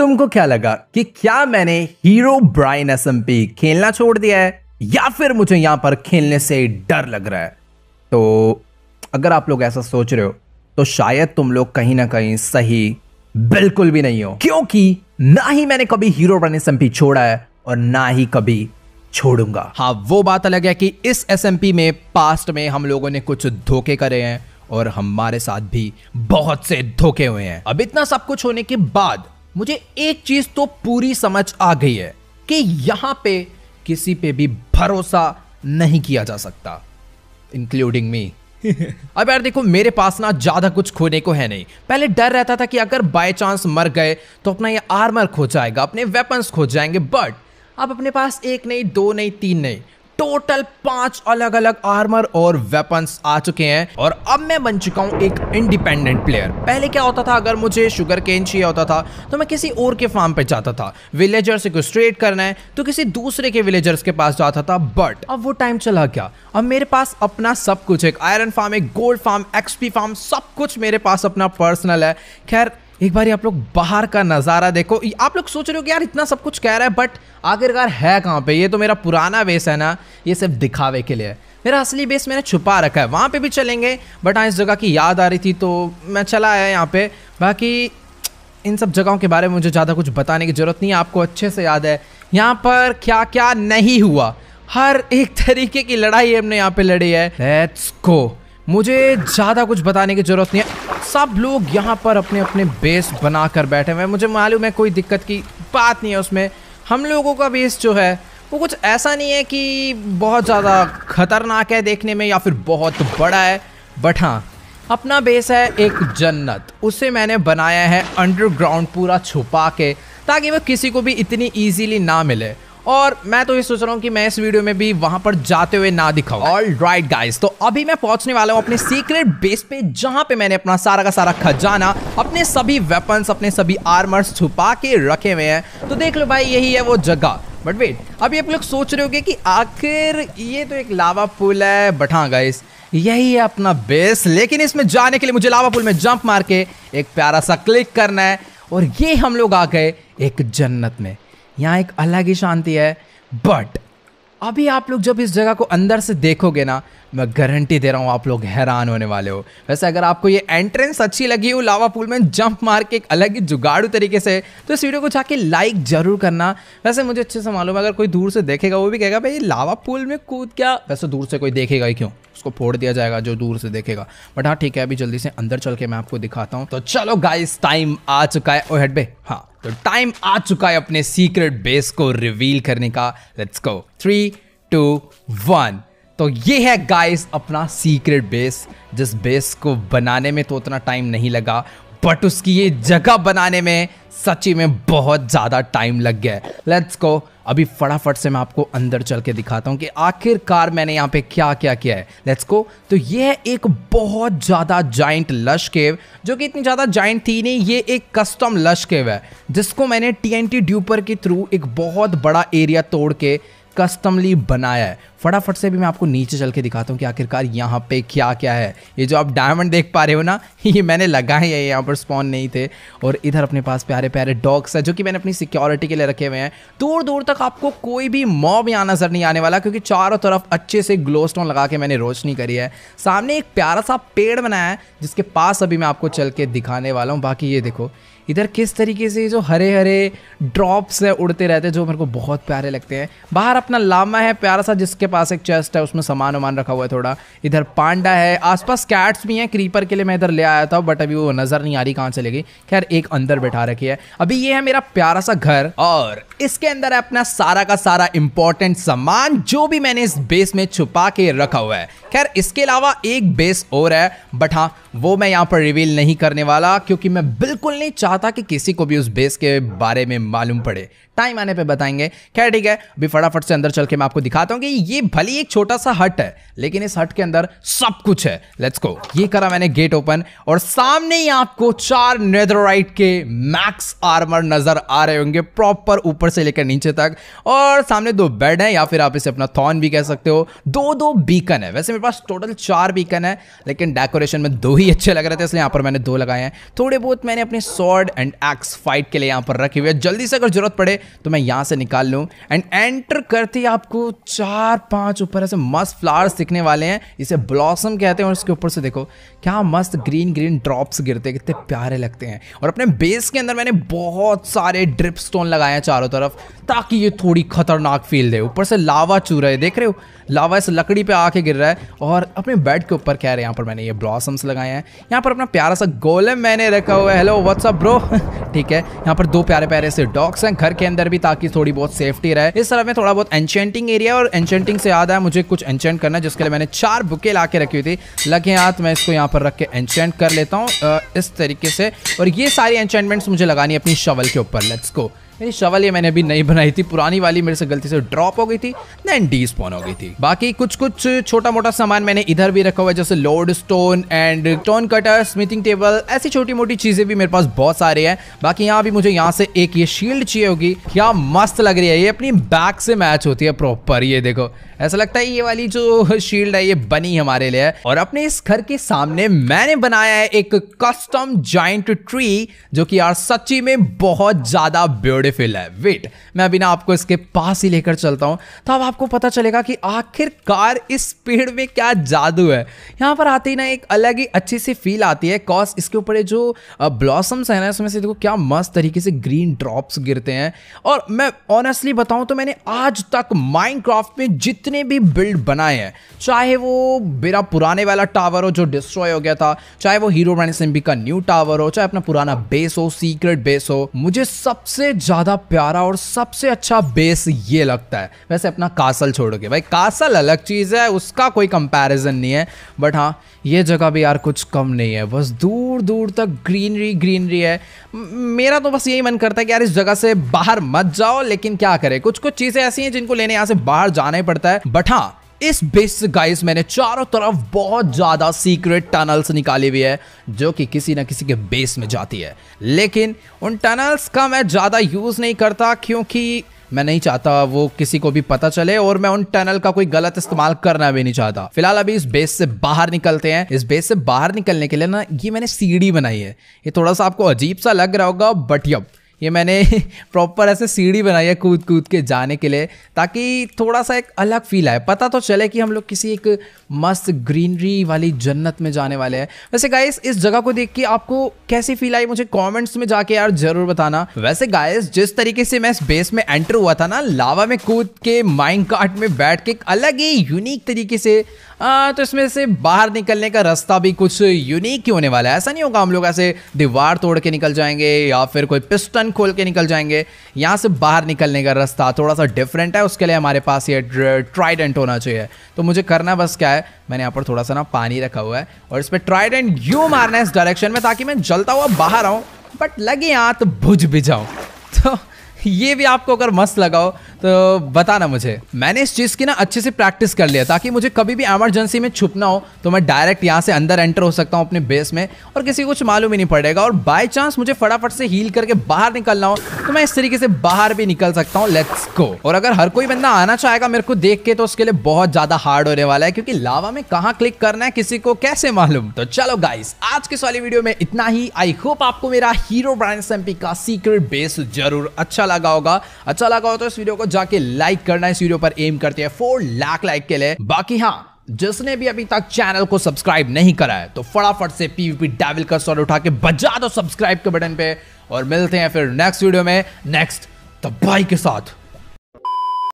तुमको क्या लगा कि क्या मैंने हीरो ब्राइन एस खेलना छोड़ दिया है या फिर मुझे यहां पर खेलने से डर लग रहा है तो अगर आप लोग ऐसा सोच रहे हो तो शायद तुम लोग कहीं ना कहीं सही बिल्कुल भी नहीं हो क्योंकि ना ही मैंने कभी हीरो ब्राइन एस छोड़ा है और ना ही कभी छोड़ूंगा हाँ वो बात अलग है कि इस एस में पास्ट में हम लोगों ने कुछ धोखे करे हैं और हमारे साथ भी बहुत से धोखे हुए हैं अब इतना सब कुछ होने के बाद मुझे एक चीज तो पूरी समझ आ गई है कि यहां पे किसी पे भी भरोसा नहीं किया जा सकता इंक्लूडिंग मी अब यार देखो मेरे पास ना ज्यादा कुछ खोने को है नहीं पहले डर रहता था कि अगर बाय चांस मर गए तो अपना ये आर्मर खो जाएगा अपने वेपन्स खो जाएंगे बट अब अपने पास एक नहीं दो नहीं तीन नहीं टोटल पांच अलग अलग आर्मर और वेपन्स आ चुके हैं और अब मैं बन चुका हूँ एक इंडिपेंडेंट प्लेयर पहले क्या होता था अगर मुझे शुगर केन चाहिए होता था तो मैं किसी और के फार्म पे जाता था विलेजर से कुछ ट्रेड करना है तो किसी दूसरे के विलेजर्स के पास जाता था बट अब वो टाइम चला गया अब मेरे पास अपना सब कुछ एक आयरन फार्म एक गोल्ड फार्म एक्सपी फार्म सब कुछ मेरे पास अपना पर्सनल है खैर एक बार आप लोग बाहर का नज़ारा देखो आप लोग सोच रहे हो कि यार इतना सब कुछ कह रहा है बट आखिरकार है कहाँ पे ये तो मेरा पुराना बेस है ना ये सिर्फ दिखावे के लिए मेरा असली बेस मैंने छुपा रखा है वहाँ पे भी चलेंगे बट हाँ इस जगह की याद आ रही थी तो मैं चला आया यहाँ पे बाकी इन सब जगहों के बारे में मुझे ज़्यादा कुछ बताने की ज़रूरत नहीं है आपको अच्छे से याद है यहाँ पर क्या क्या नहीं हुआ हर एक तरीके की लड़ाई हमने यहाँ पे लड़ी है लेट्स गो मुझे ज़्यादा कुछ बताने की ज़रूरत नहीं है सब लोग यहाँ पर अपने अपने बेस बना कर बैठे हुए हैं मुझे मालूम है कोई दिक्कत की बात नहीं है उसमें हम लोगों का बेस जो है वो कुछ ऐसा नहीं है कि बहुत ज़्यादा ख़तरनाक है देखने में या फिर बहुत बड़ा है बट हाँ अपना बेस है एक जन्नत उसे मैंने बनाया है अंडरग्राउंड पूरा छुपा के ताकि वो किसी को भी इतनी ईजीली ना मिले और मैं तो ये सोच रहा हूँ कि मैं इस वीडियो में भी वहां पर जाते हुए ना दिखाऊं ऑल राइट गाइज तो अभी मैं पहुंचने वाला हूँ अपने सीक्रेट बेस पे जहां पे मैंने अपना सारा का सारा खजाना अपने सभी वेपन्स अपने सभी आर्मर्स छुपा के रखे हुए हैं तो देख लो भाई यही है वो जगह बट वेट अभी आप लोग सोच रहे हो कि आखिर ये तो एक लावा पुल है बट हाँ गाइस यही है अपना बेस लेकिन इसमें जाने के लिए मुझे लावा पुल में जंप मार के एक प्यारा सा क्लिक करना है और ये हम लोग आ गए एक जन्नत में यहाँ एक अलग ही शांति है बट अभी आप लोग जब इस जगह को अंदर से देखोगे ना मैं गारंटी दे रहा हूँ आप लोग हैरान होने वाले हो वैसे अगर आपको ये एंट्रेंस अच्छी लगी हो लावा पूल में जंप मार के एक अलग ही जुगाड़ू तरीके से तो इस वीडियो को जाके लाइक जरूर करना वैसे मुझे अच्छे से मालूम है अगर कोई दूर से देखेगा वो भी कहेगा भाई लावा पूल में कूद क्या वैसे दूर से कोई देखेगा ही क्यों उसको फोड़ दिया जाएगा जो दूर से देखेगा बट हाँ ठीक है अभी जल्दी से अंदर चल के मैं आपको दिखाता हूँ तो चलो गाइस टाइम आ चुका है ओ हेड बे हाँ तो टाइम आ चुका है अपने सीक्रेट बेस को रिवील करने का let's go three two one तो ये है गाइस अपना सीक्रेट बेस जिस बेस को बनाने में तो उतना टाइम नहीं लगा बट उसकी ये जगह बनाने में सच्ची में बहुत ज़्यादा टाइम लग गया है लेट्स गो अभी फटाफट से मैं आपको अंदर चल के दिखाता हूँ कि आखिरकार मैंने यहाँ पे क्या क्या किया है लेट्स गो तो ये है एक बहुत ज़्यादा जाइंट लश केव जो कि इतनी ज़्यादा जाइंट थी नहीं ये एक कस्टम लश केव है जिसको मैंने टी एन टी ड्यूपर के थ्रू एक बहुत बड़ा एरिया तोड़ के कस्टमली बनाया है फटाफट से भी मैं आपको नीचे चल के दिखाता हूँ कि आखिरकार यहाँ पे क्या क्या है ये जो आप डायमंड देख पा रहे हो ना ये मैंने लगाए हैं यहाँ पर स्पॉन नहीं थे और इधर अपने पास प्यारे प्यारे डॉग्स हैं जो कि मैंने अपनी सिक्योरिटी के लिए रखे हुए हैं दूर दूर तक आपको कोई भी मॉब यहाँ नज़र नहीं आने वाला क्योंकि चारों तरफ अच्छे से ग्लो स्टोन लगा के मैंने रोशनी करी है सामने एक प्यारा सा पेड़ बनाया है जिसके पास अभी मैं आपको चल के दिखाने वाला हूँ बाकी ये देखो इधर किस तरीके से जो हरे हरे ड्रॉप्स हैं उड़ते रहते हैं जो मेरे को बहुत प्यारे लगते हैं बाहर अपना लामा है प्यारा सा जिसके पास एक चेस्ट है उसमें सामान वामान रखा हुआ है थोड़ा इधर पांडा है आसपास कैट्स भी हैं क्रीपर के लिए मैं इधर ले आया था बट अभी वो नज़र नहीं आ रही कहाँ से ले गई खैर एक अंदर बैठा रखी है अभी ये है मेरा प्यारा सा घर और इसके अंदर है अपना सारा का सारा इंपॉर्टेंट सामान जो भी मैंने इस बेस में छुपा के रखा हुआ है खैर इसके अलावा एक बेस और है बट हाँ वो मैं यहाँ पर रिवील नहीं करने वाला क्योंकि मैं बिल्कुल नहीं चाहता कि किसी को भी उस बेस के बारे में मालूम पड़े टाइम आने पे बताएंगे खैर ठीक है अभी फटाफट से अंदर चल के मैं आपको दिखाता हूँ कि ये भली एक छोटा सा हट है लेकिन इस हट के अंदर सब कुछ है लेट्स को ये करा मैंने गेट ओपन और सामने ही आपको चार नेदरराइट के मैक्स आर्मर नजर आ रहे होंगे प्रॉपर ऊपर ऊपर से लेकर नीचे तक और सामने दो बेड हैं या फिर आप इसे अपना थॉन भी कह सकते हो दो दो बीकन है वैसे मेरे पास टोटल चार बीकन है लेकिन डेकोरेशन में दो ही अच्छे लग रहे थे इसलिए यहाँ पर मैंने दो लगाए हैं थोड़े बहुत मैंने अपने सॉर्ड एंड एक्स फाइट के लिए यहाँ पर रखे हुए जल्दी से अगर जरूरत पड़े तो मैं यहाँ से निकाल लूँ एंड एंटर करते ही आपको चार पाँच ऊपर ऐसे मस्त फ्लावर्स दिखने वाले हैं इसे ब्लॉसम कहते हैं और इसके ऊपर से देखो क्या मस्त ग्रीन ग्रीन ड्रॉप्स गिरते कितने प्यारे लगते हैं और अपने बेस के अंदर मैंने बहुत सारे ड्रिप स्टोन लगाए हैं चारों तरफ तरफ ताकि ये थोड़ी खतरनाक फील दे ऊपर से लावा चू रहे देख रहे हो लावा इस लकड़ी पे आके गिर रहा है और अपने बेड के ऊपर क्या है यहाँ पर मैंने ये ब्लॉसम्स लगाए हैं यहाँ पर अपना प्यारा सा गोलम मैंने रखा हुआ है हेलो व्हाट्सअप ब्रो ठीक है यहाँ पर दो प्यारे प्यारे से डॉग्स हैं घर के अंदर भी ताकि थोड़ी बहुत सेफ्टी रहे इस तरह में थोड़ा बहुत एंशेंटिंग एरिया और एंशेंटिंग से याद आया मुझे कुछ एंशेंट करना जिसके लिए मैंने चार बुके ला रखी हुई थी लगे हाथ मैं इसको यहाँ पर रख के एंशेंट कर लेता हूँ इस तरीके से और ये सारी एंशेंटमेंट्स मुझे लगानी अपनी शवल के ऊपर लेट्स को मेरी शवल ये मैंने अभी नहीं बनाई थी पुरानी वाली मेरे से गलती से ड्रॉप हो गई थी देन डी स्पॉन हो गई थी बाकी कुछ कुछ छोटा मोटा सामान मैंने इधर भी रखा हुआ है जैसे lodestone and stone cutter smithing table ऐसी छोटी मोटी चीजें भी मेरे पास बहुत सारे है बाकी यहाँ भी मुझे यहाँ से एक ये शील्ड चाहिए होगी क्या मस्त लग रही है ये अपनी बैक से मैच होती है प्रॉपर ये देखो ऐसा लगता है ये वाली जो शील्ड है ये बनी हमारे लिए और अपने इस घर के सामने मैंने बनाया है एक कस्टम जॉइंट ट्री जो कि यार सच्ची में बहुत ज्यादा ब्यूटिफुल पे फिल है वेट मैं अभी ना आपको इसके पास ही लेकर चलता हूँ तो अब आपको पता चलेगा कि आखिरकार इस पेड़ में क्या जादू है यहाँ पर आते ही ना एक अलग ही अच्छी सी फील आती है कॉस इसके ऊपर जो ब्लॉसम्स हैं ना इसमें से देखो क्या मस्त तरीके से ग्रीन ड्रॉप्स गिरते हैं और मैं ऑनेस्टली बताऊँ तो मैंने आज तक माइंड में जितने भी बिल्ड बनाए हैं चाहे वो मेरा पुराने वाला टावर हो जो डिस्ट्रॉय हो गया था चाहे वो हीरो का न्यू टावर हो चाहे अपना पुराना बेस हो सीक्रेट बेस हो मुझे सबसे ज़्यादा ज़्यादा प्यारा और सबसे अच्छा बेस ये लगता है वैसे अपना कासल छोड़ के भाई कासल अलग चीज़ है उसका कोई कंपैरिजन नहीं है बट हाँ ये जगह भी यार कुछ कम नहीं है बस दूर दूर तक ग्रीनरी ग्रीनरी है मेरा तो बस यही मन करता है कि यार इस जगह से बाहर मत जाओ लेकिन क्या करें कुछ कुछ चीज़ें ऐसी हैं जिनको लेने यहाँ से बाहर जाना ही पड़ता है बट हाँ इस बेस से गाइस मैंने चारों तरफ बहुत ज़्यादा सीक्रेट टनल्स निकाली हुई है जो कि किसी ना किसी के बेस में जाती है लेकिन उन टनल्स का मैं ज़्यादा यूज़ नहीं करता क्योंकि मैं नहीं चाहता वो किसी को भी पता चले और मैं उन टनल का कोई गलत इस्तेमाल करना भी नहीं चाहता फिलहाल अभी इस बेस से बाहर निकलते हैं इस बेस से बाहर निकलने के लिए ना ये मैंने सीढ़ी बनाई है ये थोड़ा सा आपको अजीब सा लग रहा होगा बट यब ये मैंने प्रॉपर ऐसे सीढ़ी बनाई है कूद कूद के जाने के लिए ताकि थोड़ा सा एक अलग फील आए पता तो चले कि हम लोग किसी एक मस्त ग्रीनरी वाली जन्नत में जाने वाले हैं वैसे गाइस इस जगह को देख के आपको कैसी फील आई मुझे कमेंट्स में जाके यार जरूर बताना वैसे गाइस जिस तरीके से मैं इस बेस में एंटर हुआ था ना लावा में कूद के माइंड में बैठ के एक अलग ही यूनिक तरीके से आ, तो इसमें से बाहर निकलने का रास्ता भी कुछ यूनिक ही होने वाला है ऐसा नहीं होगा हम लोग ऐसे दीवार तोड़ के निकल जाएंगे या फिर कोई पिस्टन खोल के निकल जाएंगे यहाँ से बाहर निकलने का रास्ता थोड़ा सा डिफरेंट है उसके लिए हमारे पास ये ट्राइडेंट होना चाहिए तो मुझे करना बस क्या है मैंने यहाँ पर थोड़ा सा ना पानी रखा हुआ है और इस पर ट्राइडेंट यू मारना है इस डायरेक्शन में ताकि मैं जलता हुआ बाहर आऊँ बट लगे तो भुज भी जाऊँ तो ये भी आपको अगर मस्त लगाओ तो बताना मुझे मैंने इस चीज़ की ना अच्छे से प्रैक्टिस कर लिया ताकि मुझे कभी भी एमरजेंसी में छुपना हो तो मैं डायरेक्ट यहाँ से अंदर एंटर हो सकता हूँ अपने बेस में और किसी को कुछ मालूम ही नहीं पड़ेगा और बाय चांस मुझे फटाफट से हील करके बाहर निकलना हो तो मैं इस तरीके से बाहर भी निकल सकता हूँ लेट्स गो और अगर हर कोई बंदा आना चाहेगा मेरे को देख के तो उसके लिए बहुत ज़्यादा हार्ड होने वाला है क्योंकि लावा में कहाँ क्लिक करना है किसी को कैसे मालूम तो चलो गाइस आज के वाली वीडियो में इतना ही आई होप आपको मेरा हीरो ब्रांड एमपी का सीक्रेट बेस जरूर अच्छा लगा होगा अच्छा लगा हो तो इस वीडियो को जाके लाइक करना इस वीडियो पर एम करते हैं फोर लाख लाइक के लिए बाकी हाँ जिसने भी अभी तक चैनल को सब्सक्राइब नहीं करा है तो फटाफट से पीवीपी डेविल का सॉल उठा के बजा दो सब्सक्राइब के बटन पे और मिलते हैं फिर नेक्स्ट वीडियो में नेक्स्ट तबाही के साथ